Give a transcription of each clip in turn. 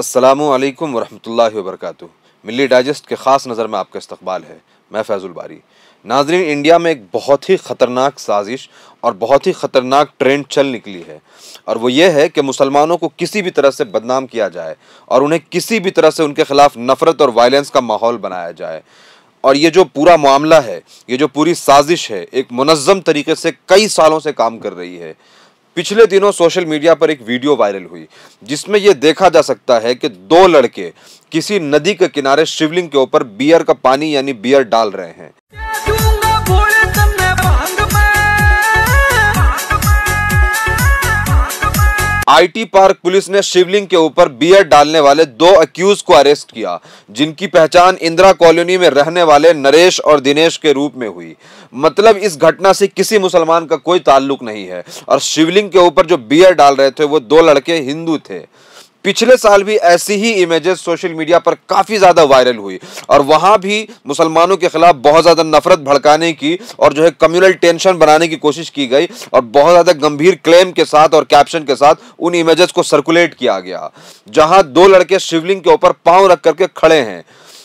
अस्सलाम वालेकुम वरहमतुल्लाहि मिली डाइजेस्ट के ख़ास नज़र में आपका इस्तकबाल है मैं फैज़ुल बारी नाजरीन इंडिया में एक बहुत ही ख़तरनाक साजिश और बहुत ही ख़तरनाक ट्रेंड चल निकली है और वो ये है कि मुसलमानों को किसी भी तरह से बदनाम किया जाए और उन्हें किसी भी तरह से उनके ख़िलाफ़ नफ़रत और वायलेंस का माहौल बनाया जाए और ये जो पूरा मामला है ये जो पूरी साजिश है एक मनज़म तरीके से कई सालों से काम कर रही है पिछले दिनों सोशल मीडिया पर एक वीडियो वायरल हुई जिसमें यह देखा जा सकता है कि दो लड़के किसी नदी के किनारे शिवलिंग के ऊपर बियर का पानी यानी बियर डाल रहे हैं आईटी पार्क पुलिस ने शिवलिंग के ऊपर बियर डालने वाले दो अक्यूज को अरेस्ट किया जिनकी पहचान इंदिरा कॉलोनी में रहने वाले नरेश और दिनेश के रूप में हुई मतलब इस घटना से किसी मुसलमान का कोई ताल्लुक नहीं है और शिवलिंग के ऊपर जो बियर डाल रहे थे वो दो लड़के हिंदू थे पिछले साल भी ऐसी ही इमेजेस सोशल मीडिया पर काफ़ी ज़्यादा वायरल हुई और वहाँ भी मुसलमानों के खिलाफ बहुत ज़्यादा नफरत भड़काने की और जो है कम्युनल टेंशन बनाने की कोशिश की गई और बहुत ज़्यादा गंभीर क्लेम के साथ और कैप्शन के साथ उन इमेजेस को सर्कुलेट किया गया जहाँ दो लड़के शिवलिंग के ऊपर पाँव रख करके खड़े हैं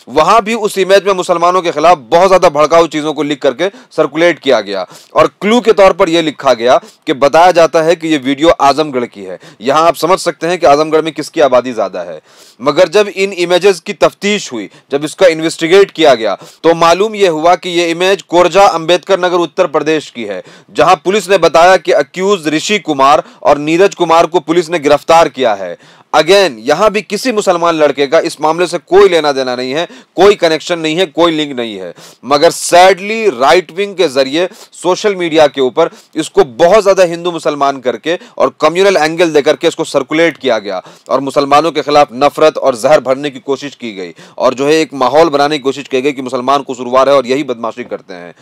वहां भी उस इमेज में मुसलमानों के खिलाफ बहुत ज्यादा भड़काऊ चीजों को लिख करके सर्कुलेट किया गया और क्लू के तौर पर यह लिखा गया कि बताया जाता है कि यह वीडियो आजमगढ़ की है यहां आप समझ सकते हैं कि आजमगढ़ में किसकी आबादी ज्यादा है मगर जब इन इमेजेस की तफ्तीश हुई जब इसका इन्वेस्टिगेट किया गया तो मालूम यह हुआ कि यह इमेज कोरजा अंबेडकर नगर उत्तर प्रदेश की है जहां पुलिस ने बताया कि अक्यूज ऋषि कुमार और नीरज कुमार को पुलिस ने गिरफ्तार किया है अगेन यहां भी किसी मुसलमान लड़के का इस मामले से कोई लेना देना नहीं है कोई कनेक्शन नहीं है कोई लिंक नहीं है मगर सैडली राइट विंग के जरिए सोशल मीडिया के ऊपर इसको बहुत ज्यादा हिंदू मुसलमान करके और कम्युनल एंगल देकर के इसको सर्कुलेट किया गया और मुसलमानों के खिलाफ नफरत और जहर भरने की कोशिश की गई और जो है एक माहौल बनाने की कोशिश की गई कि मुसलमान कसूरवार है और यही बदमाशी करते हैं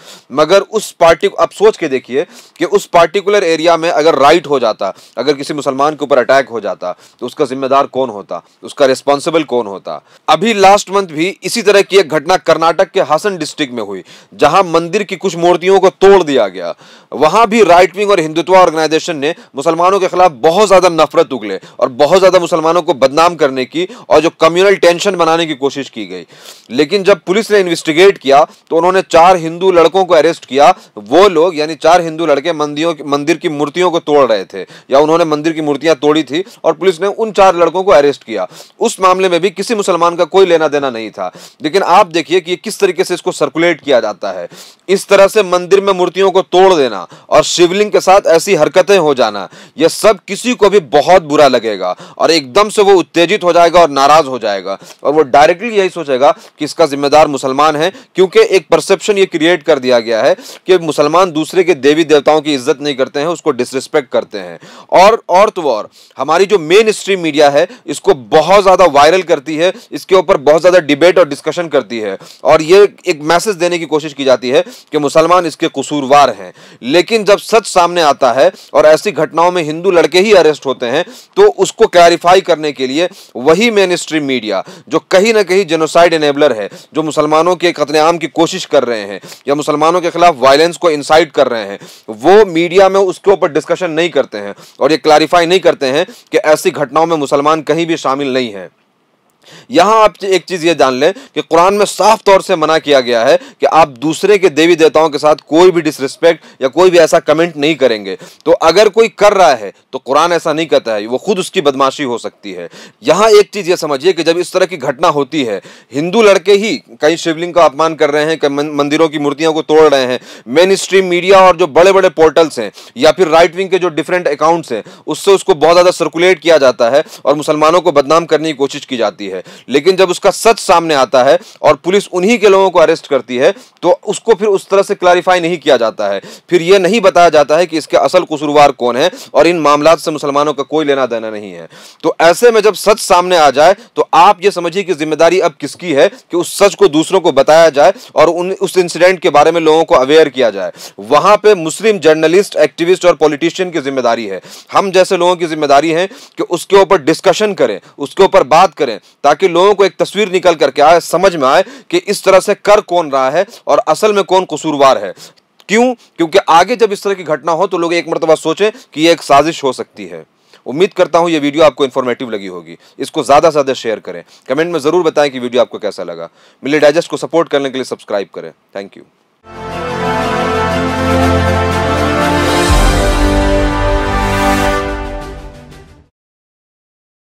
मगर उस पार्टी को आप सोच के देखिए कि उस पार्टिकुलर एरिया में अगर राइट हो जाता अगर किसी मुसलमान के ऊपर अटैक हो जाता तो उसका जिम्मेदार कौन होता उसका रिस्पॉन्सिबल कौन होता अभी लास्ट मंथ भी इसी तरह की एक घटना कर्नाटक के हासन डिस्ट्रिक्ट में हुई जहां मंदिर की कुछ मूर्तियों को तोड़ दिया गया वहां भी राइट विंग और हिंदुत्व ऑर्गेनाइजेशन ने मुसलमानों के खिलाफ बहुत ज्यादा नफरत उगले और बहुत ज्यादा मुसलमानों को बदनाम करने की और जो कम्युनल टेंशन बनाने की कोशिश की गई लेकिन जब पुलिस ने इन्वेस्टिगेट किया तो उन्होंने चार हिंदू लड़कों को अरेस्ट किया वो लोग यानी चार हिंदू लड़के मंदिर की मूर्तियों को तोड़ रहे थे या उन्होंने मंदिर की मूर्तियां तोड़ी थी और पुलिस ने उन चार चार लड़कों को अरेस्ट किया उस मामले में भी किसी मुसलमान का कोई लेना देना नहीं था लेकिन आप देखिए कि ये किस तरीके से इसको सर्कुलेट किया जाता है इस तरह से मंदिर में मूर्तियों को तोड़ देना और शिवलिंग के साथ ऐसी हरकतें हो जाना यह सब किसी को भी बहुत बुरा लगेगा और एकदम से वो उत्तेजित हो जाएगा और नाराज हो जाएगा और वो डायरेक्टली यही सोचेगा कि इसका जिम्मेदार मुसलमान है क्योंकि एक परसेप्शन ये क्रिएट कर दिया गया है कि मुसलमान दूसरे के देवी देवताओं की इज्जत नहीं करते हैं उसको डिसरिस्पेक्ट करते हैं और और तो और हमारी जो मेन स्ट्रीम मीडिया है इसको बहुत ज़्यादा वायरल करती है इसके ऊपर बहुत ज़्यादा डिबेट और डिस्कशन करती है और ये एक मैसेज देने की कोशिश की जाती है कि मुसलमान इसके कसूरवार हैं लेकिन जब सच सामने आता है और ऐसी घटनाओं में हिंदू लड़के ही अरेस्ट होते हैं तो उसको क्लैरिफाई करने के लिए वही मेन स्ट्रीम मीडिया जो कहीं ना कहीं जेनोसाइड एनेबलर है जो मुसलमानों के कतलेआम की कोशिश कर रहे हैं या मुसलमानों के खिलाफ वायलेंस को इंसाइट कर रहे हैं वो मीडिया में उसके ऊपर डिस्कशन नहीं करते हैं और ये क्लैरिफाई नहीं करते हैं कि ऐसी घटनाओं में मुसलमान कहीं भी शामिल नहीं हैं यहाँ आप एक चीज़ ये जान लें कि कुरान में साफ तौर से मना किया गया है कि आप दूसरे के देवी देवताओं के साथ कोई भी डिसरिस्पेक्ट या कोई भी ऐसा कमेंट नहीं करेंगे तो अगर कोई कर रहा है तो कुरान ऐसा नहीं कहता है वो खुद उसकी बदमाशी हो सकती है यहाँ एक चीज़ ये समझिए कि जब इस तरह की घटना होती है हिंदू लड़के ही कई शिवलिंग का अपमान कर रहे हैं कई मंदिरों की मूर्तियों को तोड़ रहे हैं मेन स्ट्रीम मीडिया और जो बड़े बड़े पोर्टल्स हैं या फिर राइट विंग के जो डिफरेंट अकाउंट्स हैं उससे उसको बहुत ज़्यादा सर्कुलेट किया जाता है और मुसलमानों को बदनाम करने की कोशिश की जाती है है लेकिन जब उसका सच सामने आता है और पुलिस उन्हीं के लोगों को अरेस्ट करती है तो उसको फिर उस तरह से क्लैरिफाई नहीं किया जाता है फिर यह नहीं बताया जाता है कि इसके असल कसूरवार कौन है और इन मामला से मुसलमानों का कोई लेना देना नहीं है तो ऐसे में जब सच सामने आ जाए तो आप ये समझिए कि जिम्मेदारी अब किसकी है कि उस सच को दूसरों को बताया जाए और उन उस इंसिडेंट के बारे में लोगों को अवेयर किया जाए वहां पे मुस्लिम जर्नलिस्ट एक्टिविस्ट और पॉलिटिशियन की जिम्मेदारी है हम जैसे लोगों की जिम्मेदारी है कि उसके ऊपर डिस्कशन करें उसके ऊपर बात करें ताकि लोगों को एक तस्वीर निकल करके आए समझ में आए कि इस तरह से कर कौन रहा है और असल में कौन कसूरवार है क्यों क्योंकि आगे जब इस तरह की घटना हो तो लोग एक मरतबा सोचें कि यह एक साजिश हो सकती है उम्मीद करता हूं ये वीडियो आपको इन्फॉर्मेटिव लगी होगी इसको ज़्यादा से ज़्यादा शेयर करें कमेंट में ज़रूर बताएं कि वीडियो आपको कैसा लगा मिले डाइजेस्ट को सपोर्ट करने के लिए सब्सक्राइब करें थैंक यू